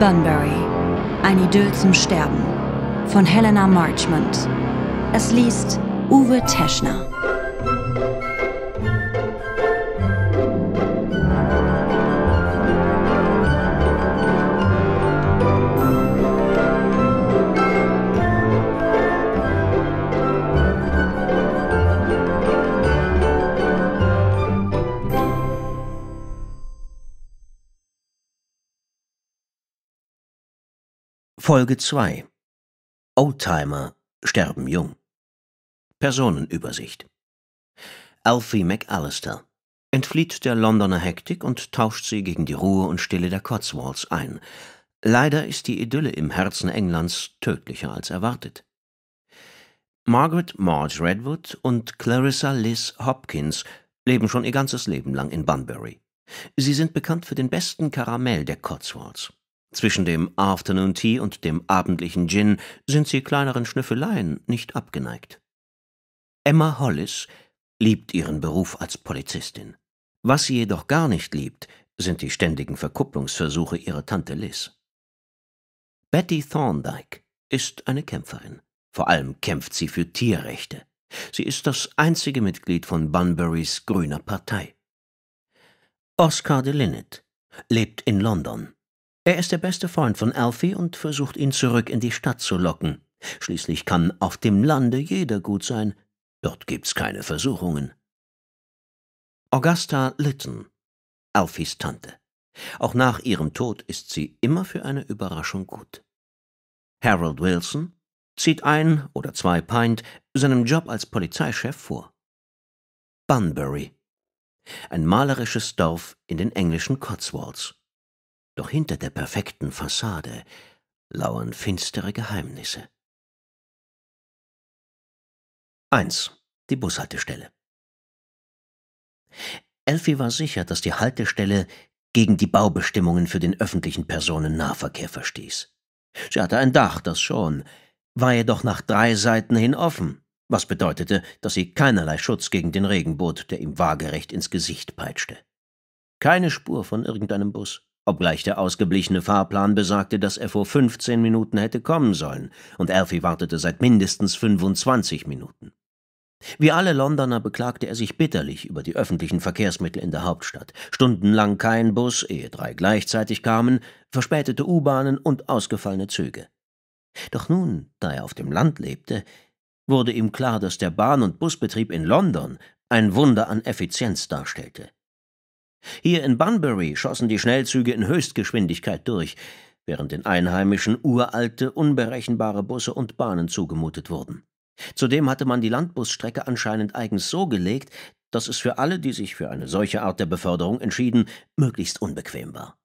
Bunbury. Ein Idyll zum Sterben. Von Helena Marchmont. Es liest Uwe Teschner. Folge 2 Oldtimer sterben jung. Personenübersicht. Alfie McAllister entflieht der Londoner Hektik und tauscht sie gegen die Ruhe und Stille der Cotswolds ein. Leider ist die Idylle im Herzen Englands tödlicher als erwartet. Margaret Marge Redwood und Clarissa Liz Hopkins leben schon ihr ganzes Leben lang in Bunbury. Sie sind bekannt für den besten Karamell der Cotswolds. Zwischen dem Afternoon Tea und dem abendlichen Gin sind sie kleineren Schnüffeleien nicht abgeneigt. Emma Hollis liebt ihren Beruf als Polizistin. Was sie jedoch gar nicht liebt, sind die ständigen Verkupplungsversuche ihrer Tante Liz. Betty Thorndike ist eine Kämpferin. Vor allem kämpft sie für Tierrechte. Sie ist das einzige Mitglied von Bunburys Grüner Partei. Oscar de Linnet lebt in London. Er ist der beste Freund von Alfie und versucht ihn zurück in die Stadt zu locken. Schließlich kann auf dem Lande jeder gut sein. Dort gibt's keine Versuchungen. Augusta Lytton, Alfies Tante. Auch nach ihrem Tod ist sie immer für eine Überraschung gut. Harold Wilson zieht ein oder zwei Pint seinem Job als Polizeichef vor. Bunbury, ein malerisches Dorf in den englischen Cotswolds. Doch hinter der perfekten Fassade lauern finstere Geheimnisse. 1. Die Bushaltestelle. Elfie war sicher, dass die Haltestelle gegen die Baubestimmungen für den öffentlichen Personennahverkehr verstieß. Sie hatte ein Dach, das schon, war jedoch nach drei Seiten hin offen, was bedeutete, dass sie keinerlei Schutz gegen den Regen bot, der ihm waagerecht ins Gesicht peitschte. Keine Spur von irgendeinem Bus obgleich der ausgeblichene Fahrplan besagte, dass er vor 15 Minuten hätte kommen sollen, und Alfie wartete seit mindestens 25 Minuten. Wie alle Londoner beklagte er sich bitterlich über die öffentlichen Verkehrsmittel in der Hauptstadt. Stundenlang kein Bus, ehe drei gleichzeitig kamen, verspätete U-Bahnen und ausgefallene Züge. Doch nun, da er auf dem Land lebte, wurde ihm klar, dass der Bahn- und Busbetrieb in London ein Wunder an Effizienz darstellte. Hier in Bunbury schossen die Schnellzüge in Höchstgeschwindigkeit durch, während den Einheimischen uralte, unberechenbare Busse und Bahnen zugemutet wurden. Zudem hatte man die Landbusstrecke anscheinend eigens so gelegt, dass es für alle, die sich für eine solche Art der Beförderung entschieden, möglichst unbequem war.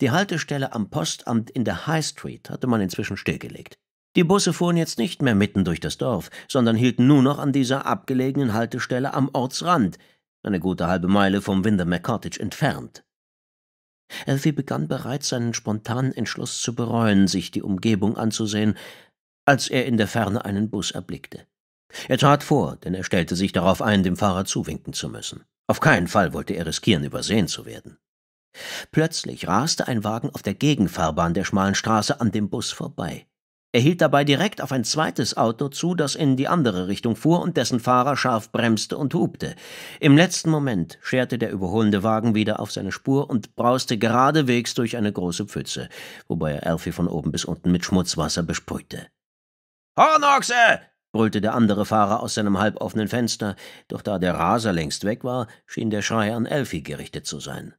Die Haltestelle am Postamt in der High Street hatte man inzwischen stillgelegt. Die Busse fuhren jetzt nicht mehr mitten durch das Dorf, sondern hielten nur noch an dieser abgelegenen Haltestelle am Ortsrand, eine gute halbe Meile vom Windermere Cottage entfernt. Elfie begann bereits seinen spontanen Entschluss zu bereuen, sich die Umgebung anzusehen, als er in der Ferne einen Bus erblickte. Er trat vor, denn er stellte sich darauf ein, dem Fahrer zuwinken zu müssen. Auf keinen Fall wollte er riskieren, übersehen zu werden. Plötzlich raste ein Wagen auf der Gegenfahrbahn der schmalen Straße an dem Bus vorbei. Er hielt dabei direkt auf ein zweites Auto zu, das in die andere Richtung fuhr und dessen Fahrer scharf bremste und hubte. Im letzten Moment scherte der überholende Wagen wieder auf seine Spur und brauste geradewegs durch eine große Pfütze, wobei er Alfie von oben bis unten mit Schmutzwasser besprühte. Hornochse! brüllte der andere Fahrer aus seinem halboffenen Fenster, doch da der Raser längst weg war, schien der Schrei an Elfi gerichtet zu sein.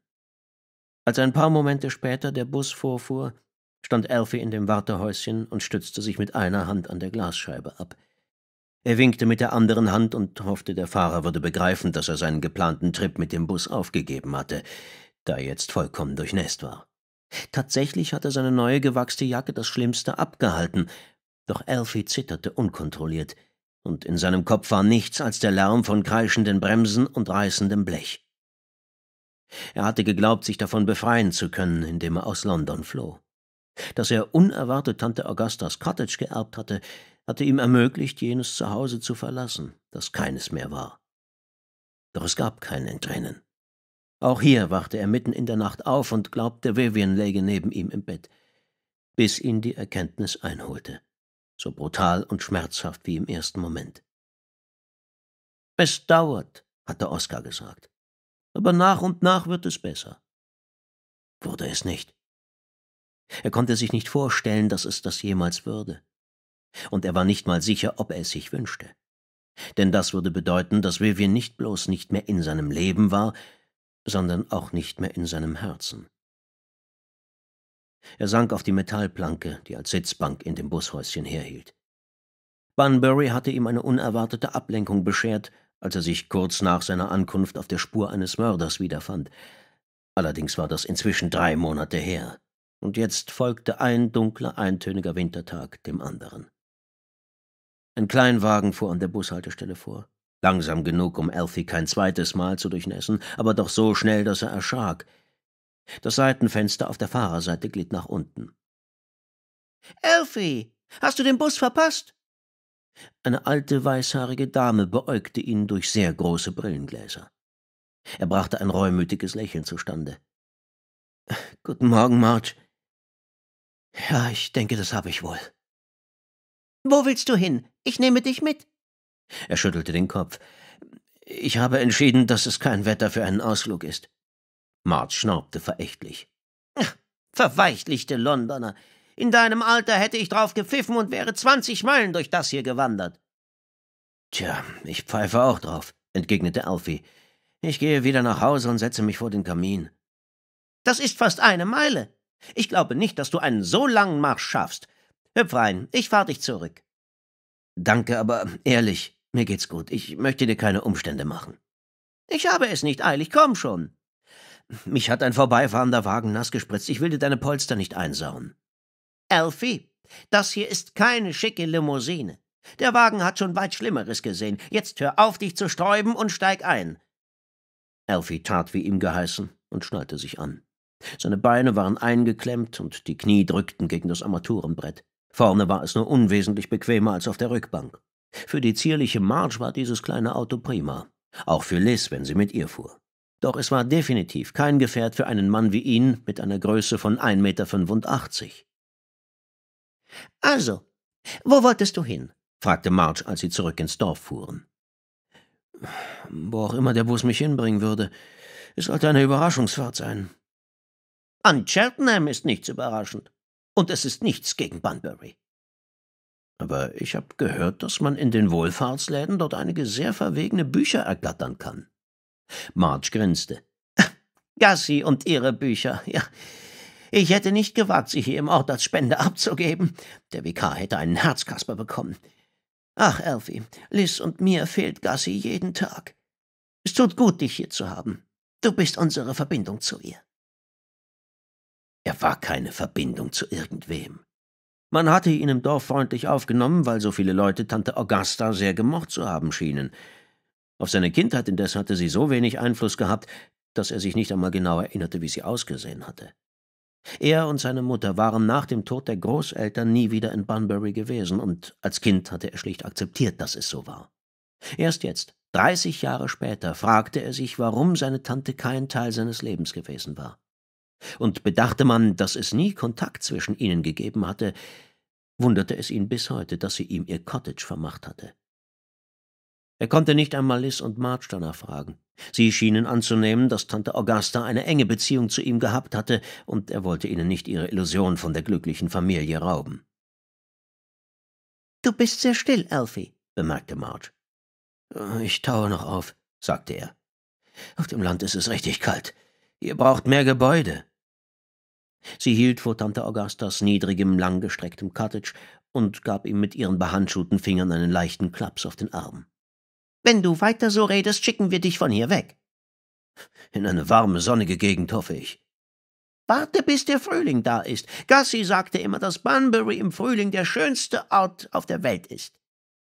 Als ein paar Momente später der Bus vorfuhr, stand Alfie in dem Wartehäuschen und stützte sich mit einer Hand an der Glasscheibe ab. Er winkte mit der anderen Hand und hoffte, der Fahrer würde begreifen, dass er seinen geplanten Trip mit dem Bus aufgegeben hatte, da er jetzt vollkommen durchnässt war. Tatsächlich hatte seine neue gewachste Jacke das Schlimmste abgehalten, doch Alfie zitterte unkontrolliert, und in seinem Kopf war nichts als der Lärm von kreischenden Bremsen und reißendem Blech. Er hatte geglaubt, sich davon befreien zu können, indem er aus London floh. Dass er unerwartet Tante Augustas Cottage geerbt hatte, hatte ihm ermöglicht, jenes Zuhause zu verlassen, das keines mehr war. Doch es gab kein Entrinnen. Auch hier wachte er mitten in der Nacht auf und glaubte, Vivian läge neben ihm im Bett, bis ihn die Erkenntnis einholte, so brutal und schmerzhaft wie im ersten Moment. Es dauert, hatte Oskar gesagt, aber nach und nach wird es besser. Wurde es nicht. Er konnte sich nicht vorstellen, dass es das jemals würde. Und er war nicht mal sicher, ob er es sich wünschte. Denn das würde bedeuten, dass Vivian nicht bloß nicht mehr in seinem Leben war, sondern auch nicht mehr in seinem Herzen. Er sank auf die Metallplanke, die als Sitzbank in dem Bushäuschen herhielt. Bunbury hatte ihm eine unerwartete Ablenkung beschert, als er sich kurz nach seiner Ankunft auf der Spur eines Mörders wiederfand. Allerdings war das inzwischen drei Monate her und jetzt folgte ein dunkler, eintöniger Wintertag dem anderen. Ein Kleinwagen fuhr an der Bushaltestelle vor. Langsam genug, um Elfie kein zweites Mal zu durchnässen, aber doch so schnell, dass er erschrak. Das Seitenfenster auf der Fahrerseite glitt nach unten. Elfie, hast du den Bus verpasst? Eine alte, weißhaarige Dame beäugte ihn durch sehr große Brillengläser. Er brachte ein reumütiges Lächeln zustande. Guten Morgen, Marge. Ja, ich denke, das habe ich wohl. Wo willst du hin? Ich nehme dich mit. Er schüttelte den Kopf. Ich habe entschieden, dass es kein Wetter für einen Ausflug ist. Mart schnaubte verächtlich. verweichlichte Londoner. In deinem Alter hätte ich drauf gepfiffen und wäre zwanzig Meilen durch das hier gewandert. Tja, ich pfeife auch drauf, entgegnete Alfie. Ich gehe wieder nach Hause und setze mich vor den Kamin. Das ist fast eine Meile. Ich glaube nicht, dass du einen so langen Marsch schaffst. Hüpf rein, ich fahr dich zurück. Danke, aber ehrlich, mir geht's gut. Ich möchte dir keine Umstände machen. Ich habe es nicht eilig, komm schon. Mich hat ein vorbeifahrender Wagen nass gespritzt. Ich will dir deine Polster nicht einsauen. Alfie, das hier ist keine schicke Limousine. Der Wagen hat schon weit Schlimmeres gesehen. Jetzt hör auf, dich zu sträuben und steig ein. Alfie tat, wie ihm geheißen, und schnallte sich an. Seine Beine waren eingeklemmt und die Knie drückten gegen das Armaturenbrett. Vorne war es nur unwesentlich bequemer als auf der Rückbank. Für die zierliche Marge war dieses kleine Auto prima. Auch für Liz, wenn sie mit ihr fuhr. Doch es war definitiv kein Gefährt für einen Mann wie ihn mit einer Größe von 1,85 Meter. Also, wo wolltest du hin? fragte Marge, als sie zurück ins Dorf fuhren. Wo auch immer der Bus mich hinbringen würde, es sollte eine Überraschungsfahrt sein. An Cheltenham ist nichts überraschend. Und es ist nichts gegen Bunbury. Aber ich habe gehört, dass man in den Wohlfahrtsläden dort einige sehr verwegene Bücher ergattern kann. March grinste. Gassi und ihre Bücher, ja. Ich hätte nicht gewagt, sie hier im Ort als Spende abzugeben. Der Vikar hätte einen Herzkasper bekommen. Ach, Elfie, Liz und mir fehlt Gassi jeden Tag. Es tut gut, dich hier zu haben. Du bist unsere Verbindung zu ihr. Er war keine Verbindung zu irgendwem. Man hatte ihn im Dorf freundlich aufgenommen, weil so viele Leute Tante Augusta sehr gemocht zu haben schienen. Auf seine Kindheit indes hatte sie so wenig Einfluss gehabt, dass er sich nicht einmal genau erinnerte, wie sie ausgesehen hatte. Er und seine Mutter waren nach dem Tod der Großeltern nie wieder in Bunbury gewesen, und als Kind hatte er schlicht akzeptiert, dass es so war. Erst jetzt, dreißig Jahre später, fragte er sich, warum seine Tante kein Teil seines Lebens gewesen war und bedachte man, dass es nie Kontakt zwischen ihnen gegeben hatte, wunderte es ihn bis heute, dass sie ihm ihr Cottage vermacht hatte. Er konnte nicht einmal Liz und Marge danach fragen. Sie schienen anzunehmen, dass Tante Augusta eine enge Beziehung zu ihm gehabt hatte, und er wollte ihnen nicht ihre Illusion von der glücklichen Familie rauben. Du bist sehr still, Alfie, bemerkte Marge. Ich taue noch auf, sagte er. Auf dem Land ist es richtig kalt. Ihr braucht mehr Gebäude. Sie hielt vor Tante Augustas niedrigem, langgestrecktem Cottage und gab ihm mit ihren behandschuhten Fingern einen leichten Klaps auf den Arm. Wenn du weiter so redest, schicken wir dich von hier weg. In eine warme, sonnige Gegend, hoffe ich. Warte, bis der Frühling da ist. Gassi sagte immer, dass Bunbury im Frühling der schönste Ort auf der Welt ist.